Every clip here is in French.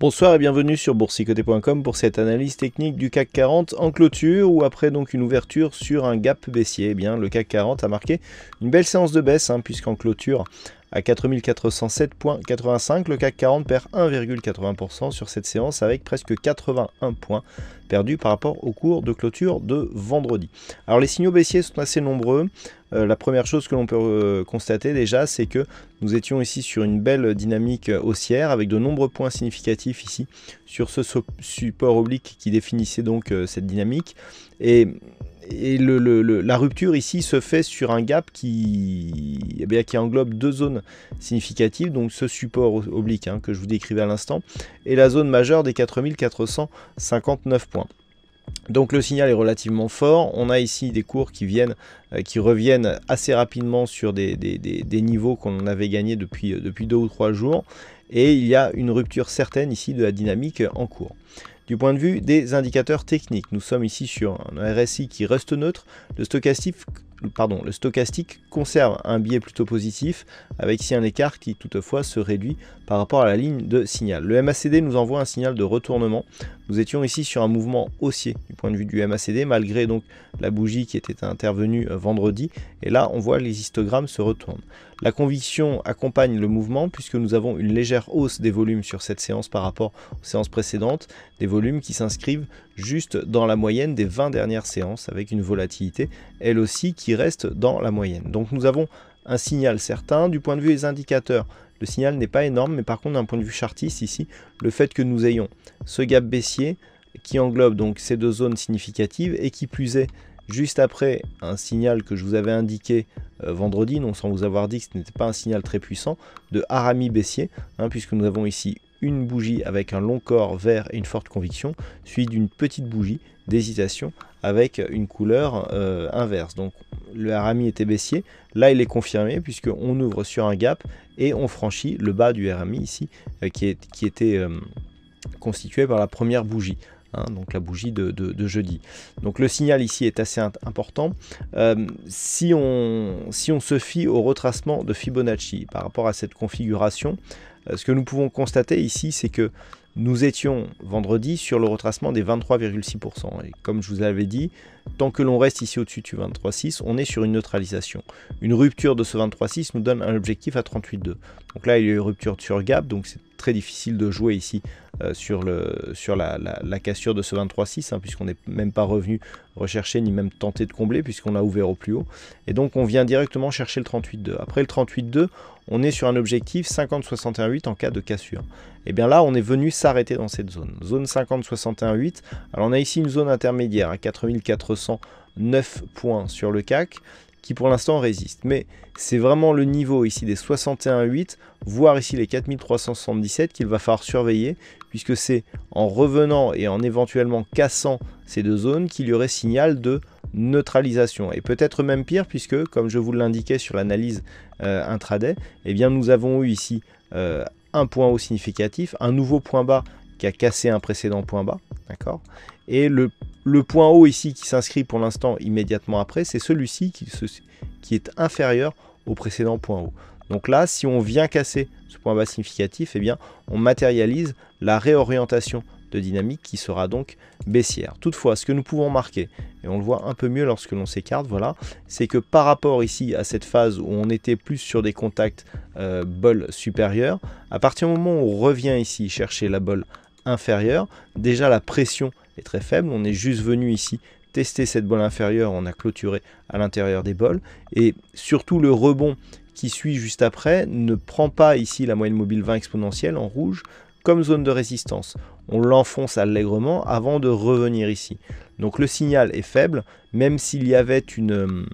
Bonsoir et bienvenue sur boursicoté.com pour cette analyse technique du CAC 40 en clôture ou après donc une ouverture sur un gap baissier. Eh bien, le CAC 40 a marqué une belle séance de baisse hein, puisqu'en clôture à 4407,85. Le CAC 40 perd 1,80% sur cette séance avec presque 81 points perdus par rapport au cours de clôture de vendredi. Alors les signaux baissiers sont assez nombreux. Euh, la première chose que l'on peut euh, constater déjà, c'est que nous étions ici sur une belle dynamique euh, haussière avec de nombreux points significatifs ici sur ce support oblique qui définissait donc cette dynamique. Et et la rupture ici se fait sur un gap qui, eh englobe deux zones significatives, donc ce support oblique hein, que je vous décrivais à l'instant, et la zone majeure des 4459 points. Donc le signal est relativement fort. On a ici des cours qui euh, reviennent assez rapidement sur des, niveaux qu'on avait gagnés euh, depuis deux ou trois jours. Et il y a une rupture certaine ici de la dynamique en cours. Du point de vue des indicateurs techniques, nous sommes ici sur un RSI qui reste neutre, le stochastique pardon, le stochastique conserve un biais plutôt positif, avec ici un écart qui toutefois se réduit par rapport à la ligne de signal. Le MACD nous envoie un signal de retournement. Nous étions ici sur un mouvement haussier du point de vue du MACD, malgré donc la bougie qui était intervenue euh, vendredi. Et là, on voit les histogrammes se retournent. La conviction accompagne le mouvement puisque nous avons une légère hausse des volumes sur cette séance par rapport aux séances précédentes, des volumes qui s'inscrivent juste dans la moyenne des 20 dernières séances avec une volatilité elle aussi qui reste dans la moyenne. Donc nous avons un signal certain du point de vue des indicateurs. Le signal n'est pas énorme, mais par contre d'un point de vue chartiste ici, le fait que nous ayons ce gap baissier qui englobe donc ces deux zones significatives et qui plus est juste après un signal que je vous avais indiqué euh, vendredi, non sans vous avoir dit que ce n'était pas un signal très puissant, de Harami baissier, hein, puisque nous avons ici une bougie avec un long corps vert et une forte conviction, suivi d'une petite bougie d'hésitation avec une couleur euh, inverse. Donc le RMI était baissier, là il est confirmé puisqu'on ouvre sur un gap et on franchit le bas du RMI ici euh, qui, était euh, constitué par la première bougie. Hein, donc la bougie de, jeudi. Donc le signal ici est assez important. Euh, si, on, si on se fie au retracement de Fibonacci par rapport à cette configuration, euh, ce que nous pouvons constater ici, c'est que nous étions vendredi sur le retracement des 23,6%. Et comme je vous avais dit, tant que l'on reste ici au-dessus du 23,6, on est sur une neutralisation. Une rupture de ce 23,6 nous donne un objectif à 38,2. Donc là, il y a eu rupture sur gap, donc c'est très difficile de jouer ici euh, sur, le, sur la, cassure de ce 23-6, hein, puisqu'on n'est même pas revenu rechercher ni même tenter de combler, puisqu'on a ouvert au plus haut. Et donc on vient directement chercher le 38-2. Après le 38-2, on est sur un objectif 50 61 en cas de cassure. Et eh bien là, on est venu s'arrêter dans cette zone. Zone 50 61 Alors on a ici une zone intermédiaire à 4409 points sur le CAC qui pour l'instant résiste. Mais c'est vraiment le niveau ici des 61,8, voire ici les 4377 qu'il va falloir surveiller, puisque c'est en revenant et en éventuellement cassant ces deux zones qu'il y aurait signal de neutralisation et peut-être même pire puisque comme je vous l'indiquais sur l'analyse euh, intraday eh bien nous avons eu ici euh, un point haut significatif, un nouveau point bas qui a cassé un précédent point bas, d'accord Et le, point haut ici qui s'inscrit pour l'instant immédiatement après, c'est celui-ci qui, est inférieur au précédent point haut. Donc là, si on vient casser ce point bas significatif, eh bien, on matérialise la réorientation de dynamique qui sera donc baissière. Toutefois, ce que nous pouvons marquer, et on le voit un peu mieux lorsque l'on s'écarte, voilà, c'est que par rapport ici à cette phase où on était plus sur des contacts euh, bol supérieur, à partir du moment où on revient ici chercher la bol inférieure, déjà la pression est très faible, on est juste venu ici tester cette bolle inférieure, on a clôturé à l'intérieur des bols, et surtout le rebond qui suit juste après ne prend pas ici la moyenne mobile 20 exponentielle en rouge comme zone de résistance. On l'enfonce allègrement avant de revenir ici. Donc le signal est faible, même s'il y avait une... Euh,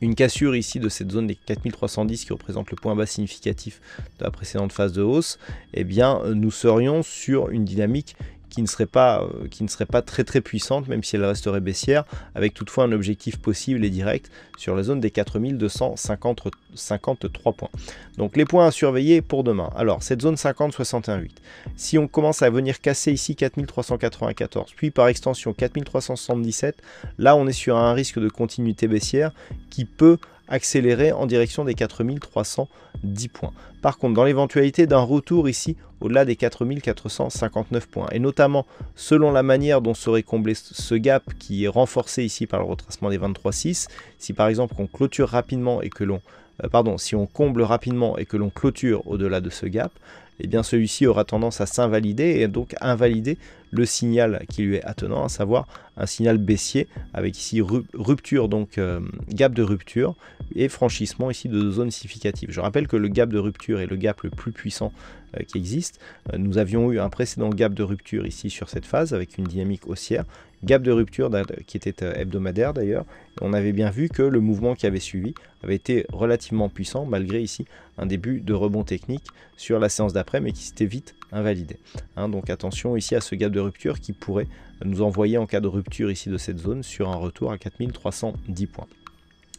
une cassure ici de cette zone des 4310 qui représente le point bas significatif de la précédente phase de hausse, eh bien nous serions sur une dynamique qui ne serait pas, euh, qui ne serait pas très très puissante, même si elle resterait baissière, avec toutefois un objectif possible et direct sur la zone des 4253 points. Donc les points à surveiller pour demain. Alors cette zone 50-61-8, si on commence à venir casser ici 4394, puis par extension 4377, là on est sur un risque de continuité baissière qui peut accélérer en direction des 4310 points. Par contre, dans l'éventualité d'un retour ici au-delà des 4459 points, et notamment selon la manière dont serait comblé ce gap qui est renforcé ici par le retracement des 23.6, si par exemple qu'on clôture rapidement et que l'on euh, pardon, si on comble rapidement et que l'on clôture au-delà de ce gap, eh bien celui-ci aura tendance à s'invalider et donc invalider le signal qui lui est attenant, à savoir un signal baissier avec ici rupture, donc euh, gap de rupture et franchissement ici de zone significative. Je rappelle que le gap de rupture est le gap le plus puissant euh, qui existe. nous avions eu un précédent gap de rupture ici sur cette phase avec une dynamique haussière gap de rupture qui était euh, hebdomadaire d'ailleurs. On avait bien vu que le mouvement qui avait suivi avait été relativement puissant malgré ici un début de rebond technique sur la séance d'après mais qui s'était vite invalidé. Hein. donc attention ici à ce gap de rupture qui pourrait nous envoyer en cas de rupture ici de cette zone sur un retour à 4310 points.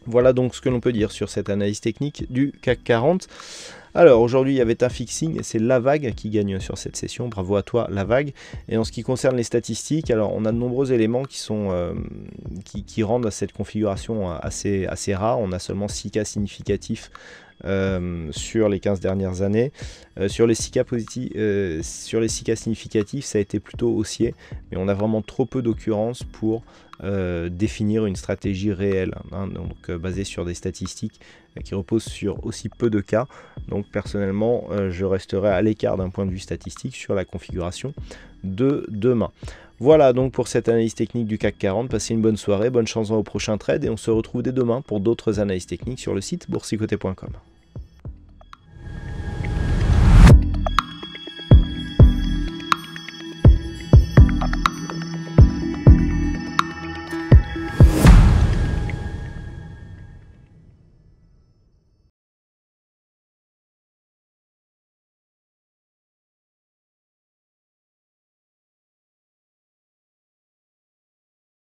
Voilà donc ce que l'on peut dire sur cette analyse technique du CAC 40. Alors aujourd'hui, il y avait un fixing, et c'est la vague qui gagne sur cette session. Bravo à toi, la vague. Et en ce qui concerne les statistiques, alors on a de nombreux éléments qui sont euh, qui, rendent cette configuration euh, assez assez rare. On a seulement 6 cas significatifs. Euh, sur les 15 dernières années. sur, les 6 cas sur les 6 cas significatifs, ça a été plutôt haussier, mais on a vraiment trop peu d'occurrences pour définir une stratégie réelle, hein, donc basée sur des statistiques qui reposent sur aussi peu de cas. Donc personnellement, euh, je resterai à l'écart d'un point de vue statistique sur la configuration de demain. Voilà donc pour cette analyse technique du CAC 40. Passez une bonne soirée, bonne chance au prochain trade et on se retrouve dès demain pour d'autres analyses techniques sur le site boursicoté.com.